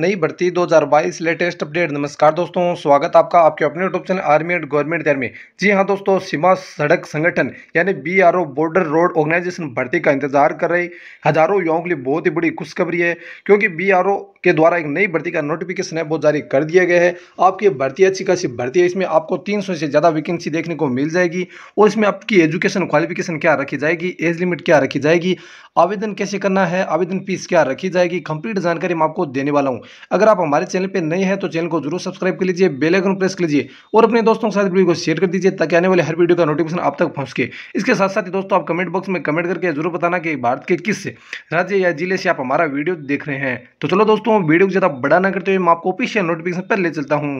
नई भर्ती 2022 latest update नमस्कार दोस्तों स्वागत आपका आपके अपने YouTube channel army and government तैयार में जी हाँ दोस्तों सीमा सड़क संगठन यानी बीआरओ बॉर्डर रोड ऑर्गेनाइजेशन भर्ती का इंतजार कर रहे हजारों युवाओं के लिए बहुत ही बड़ी खुशखबरी है क्योंकि बी के द्वारा एक नई भर्ती का नोटिफिकेशन है वो जारी कर दिया गया है आपकी भर्ती अच्छी खासी भर्ती है इसमें आपको तीन से ज़्यादा वैकेंसी देखने को मिल जाएगी और इसमें आपकी एजुकेशन क्वालिफिकेशन क्या रखी जाएगी एज लिमिट क्या रखी जाएगी आवेदन कैसे करना है आवेदन फीस क्या रखी जाएगी कंप्लीट जानकारी मैं आपको देने वाला हूँ अगर आप हमारे चैनल पर नए हैं तो चैनल को जरूर सब्सक्राइब कर लीजिए बेल आइकन प्रेस कर लीजिए और अपने दोस्तों के साथ वीडियो को शेयर कर दीजिए ताकि आने वाले हर वीडियो का नोटिफिकेशन आप तक पहुंच के इसके साथ साथ ही दोस्तों आप कमेंट बॉक्स में कमेंट करके जरूर बताना कि भारत के किस राज्य या जिले से आप हमारा वीडियो देख रहे हैं तो चलो दोस्तों वीडियो को ज़्यादा बड़ा ना करते हुए मैं आपको ऑफिशियल नोटिफिकेशन पर ले चलता हूँ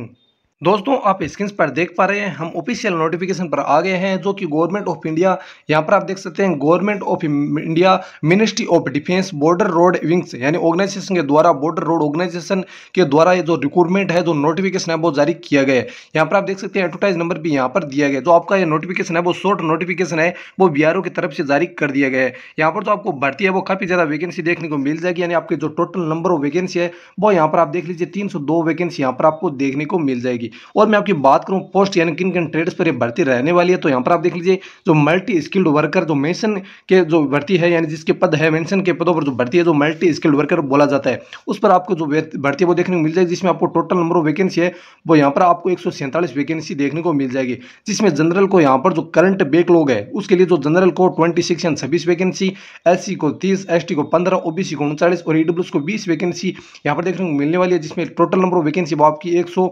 दोस्तों आप स्क्रीन पर देख पा रहे हैं हम ऑफिशियल नोटिफिकेशन पर आ गए हैं जो कि गवर्नमेंट ऑफ इंडिया यहाँ पर आप देख सकते हैं government of India ministry of defence border road wings यानी ऑर्गेनाइजेशन के द्वारा बॉर्डर रोड ऑर्गेनाइजेशन के द्वारा ये जो रिक्रूटमेंट है जो नोटिफिकेशन है वो जारी किया गया है यहाँ पर आप देख सकते हैं एडवर्टाइज नंबर भी यहाँ पर दिया गया जो आपका ये नोटिफिकेशन है वो शॉर्ट नोटिफिकेशन है वो बी की तरफ से जारी कर दिया गया है यहाँ पर जो आपको भर्ती है वो काफ़ी ज़्यादा वैकेंसी देखने को मिल जाएगी यानी आपकी जो टोटल नंबर ऑफ वैकेंसी है वो यहाँ पर आप देख लीजिए तीन वैकेंसी यहाँ पर आपको देखने को मिल जाएगी और मैं आपकी बात करूँ पोस्ट यानी किन किन ट्रेड्स पर भर्ती रहने वाली है तो यहाँ पर आप देख लीजिए जो मल्टी स्किल्ड वर्कर जो मेंशन के जो भर्ती है यानी जिसके पद है मेंशन के पदों पर जो भर्ती है जो मल्टी स्किल्ड वर्कर बोला जाता है उस पर आपको जो भर्ती वो देखने को मिल जाएगी जिसमें आपको टोटल नंबर ऑफ वैकेंसी है वो यहाँ पर आपको एक वैकेंसी देखने को मिल जाएगी जिसमें जनरल को यहाँ पर जो करंट बेक लोग है उसके लिए जो जनरल को ट्वेंटी सिक्स एंड छब्बीस वैकेंसी एस को तीस एस को पंद्रह ओ को उनचालीस और ई e को बीस वैकेंसी यहाँ पर देखने को मिलने वाली है जिसमें टोटल नंबर ऑफ वैकेंसी वो आपकी एक सौ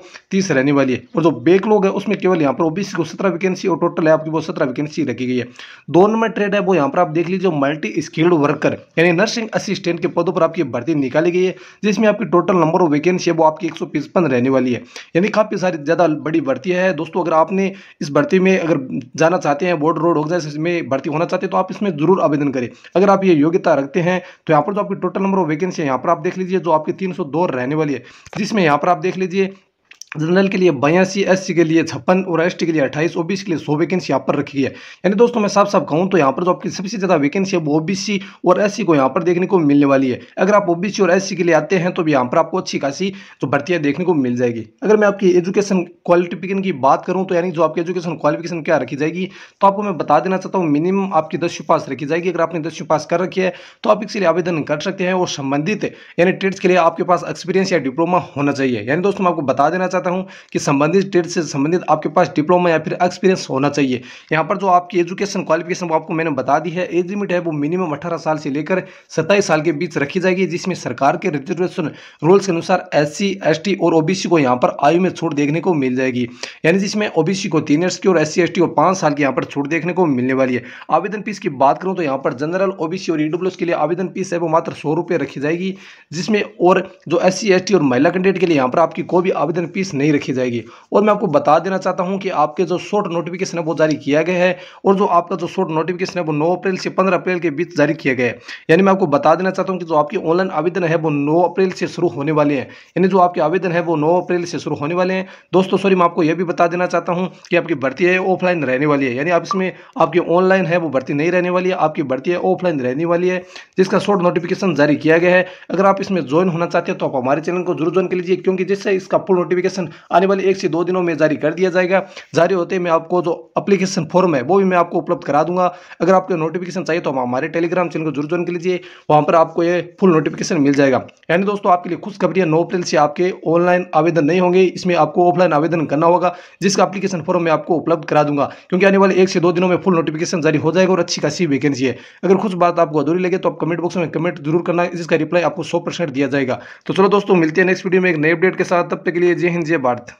रहने वाली है और जो बैकलॉग है उसमें केवल यहाँ पर ओबीसी को सत्रह वैकेंसी और टोटल है आपकी वो सत्रह वैकेंसी रखी गई है दोनों में ट्रेड है वो यहाँ पर आप देख लीजिए मल्टी स्किल्ड वर्कर यानी नर्सिंग असिस्टेंट के पदों पर आपकी भर्ती निकाली गई है जिसमें आपकी टोटल नंबर ऑफ वैकेंसी है वो आपकी एक रहने वाली है यानी काफ़ी सारी ज़्यादा बड़ी भर्ती है दोस्तों अगर आपने इस भर्ती में अगर जाना चाहते हैं बोर्ड रोड एग्जाम इसमें भर्ती होना चाहते हैं तो आप इसमें जरूर आवेदन करें अगर आप ये योग्यता रखते हैं तो यहाँ पर जो आपकी टोटल नंबर ऑफ वैकेंसी है यहाँ पर आप देख लीजिए जो आपकी तीन रहने वाली है जिसमें यहाँ पर आप देख लीजिए जनरल के लिए बयासी एस के लिए छप्पन और एस के लिए अट्ठाईस ओ के लिए सौ वैकेंसी यहाँ पर रखी गई है यानी दोस्तों मैं साफ साफ कहूँ तो यहाँ पर जो आपकी सबसे ज़्यादा वैकेंसी है वो ओबीसी और एस को यहाँ पर देखने को मिलने वाली है अगर आप ओबीसी और एस के लिए आते हैं तो भी यहाँ पर आपको अच्छी खासी जो भर्तियाँ देखने को मिल जाएगी अगर मैं आपकी एजुकेशन क्वालिफिकेशन की बात करूँ तो यानी जो आपकी एजुकेशन क्वालिफिकेशन क्या रखी जाएगी तो आपको मैं बता देना चाहता हूँ मिनिमम आपकी दसवीं पास रखी जाएगी अगर आपने दसवीं पास कर रखी है तो आप इसके लिए आवेदन कर सकते हैं और संबंधित यानी ट्रेड्स के लिए आपके पास एक्सपीरियंस या डिप्लोमा होना चाहिए यानी दोस्तों मैं आपको बता देना चाहता हूँ कि संबंधित ट्रेड से संबंधित आपके पास डिप्लोमा या फिर एक्सपीरियंस होना चाहिए यहाँ पर जो आपकी एजुकेशन क्वालिफिकेशन वो आपको मैंने बता दी है एज लिमिट है वो मिनिमम अठारह साल से लेकर सत्ताईस साल के बीच रखी जाएगी जिसमें सरकार के रिजर्वेशन रूल्स के अनुसार एस सी और ओबीसी को यहाँ पर आयु में छूट देखने को मिल जाएगी यानी जिसमें ओबीसी को तीन ईयर्स की और एस सी को पाँच साल की यहाँ पर छूट देखने को मिलने वाली है आवेदन फीस की बात करूँ तो यहाँ पर जनरल ओबीसी और ईडब्ल्यू के लिए आवेदन फीस है वो मात्र सौ रुपये रखी जाएगी जिसमें और जो एस सी और महिला कैंडिडेट के लिए यहाँ पर आपकी कोई भी आवेदन फीस फीस नहीं रखी जाएगी और मैं आपको बता देना चाहता हूं कि आपके जो शॉर्ट नोटिफिकेशन है वो जारी किया गया है और जो आपका जो शॉर्ट नोटिफिकेशन है वो नौ अप्रैल से पंद्रह अप्रैल के बीच जारी किया गया है यानी मैं आपको बता देना चाहता हूँ कि जो आपकी ऑनलाइन आवेदन है वो नौ अप्रैल से शुरू होने वाले हैं यानी जो आपके आवेदन है वो नौ अप्रैल से शुरू होने वाले हैं दोस्तों सॉरी मैं आपको यह भी बता देना चाहता हूँ कि आपकी भर्ती है ऑफलाइन रहने वाली है यानी आप इसमें आपकी ऑनलाइन है वो भर्ती नहीं रहने वाली है आपकी भर्ती है ऑफलाइन रहने वाली है जिसका शॉर्ट नोटिफिकेशन जारी किया गया है अगर आप इसमें ज्वाइन होना चाहते हैं तो आप हमारे चैनल को जरूर ज्वाइन कर लीजिए क्योंकि जिससे इसका फुल नोटिफिकेशन एप्लीकेशन आने वाले एक से दो दिनों में जारी कर दिया जाएगा जारी होते मैं आपको जो अप्लीकेशन फॉर्म है वो भी मैं आपको उपलब्ध करा दूंगा अगर आपको नोटिफिकेशन चाहिए तो हमारे टेलीग्राम चैनल को जरूर ज्वाइन कर लीजिए वहाँ पर आपको ये फुल नोटिफिकेशन मिल जाएगा यानी दोस्तों आपके लिए खुशखबरी है नौ अप्रैल से आपके ऑनलाइन आवेदन नहीं होंगे इसमें आपको ऑफलाइन आवेदन करना होगा जिसका अप्लीकेशन फॉर्म मैं आपको उपलब्ध करा दूंगा क्योंकि आने वाले एक से दो दिनों में फुल नोटिफिकेशन जारी हो जाएगा और अच्छी खासी वैकेंसी है अगर कुछ बात आपको अधूरी लगे तो आप कमेंट बॉक्स में कमेंट जरूर करना जिसका रिप्लाई आपको सौ दिया जाएगा तो चलो दोस्तों मिलते हैं नेक्स्ट वीडियो में एक नए अपडेट के साथ तब तक के लिए जय हिंद बर्थ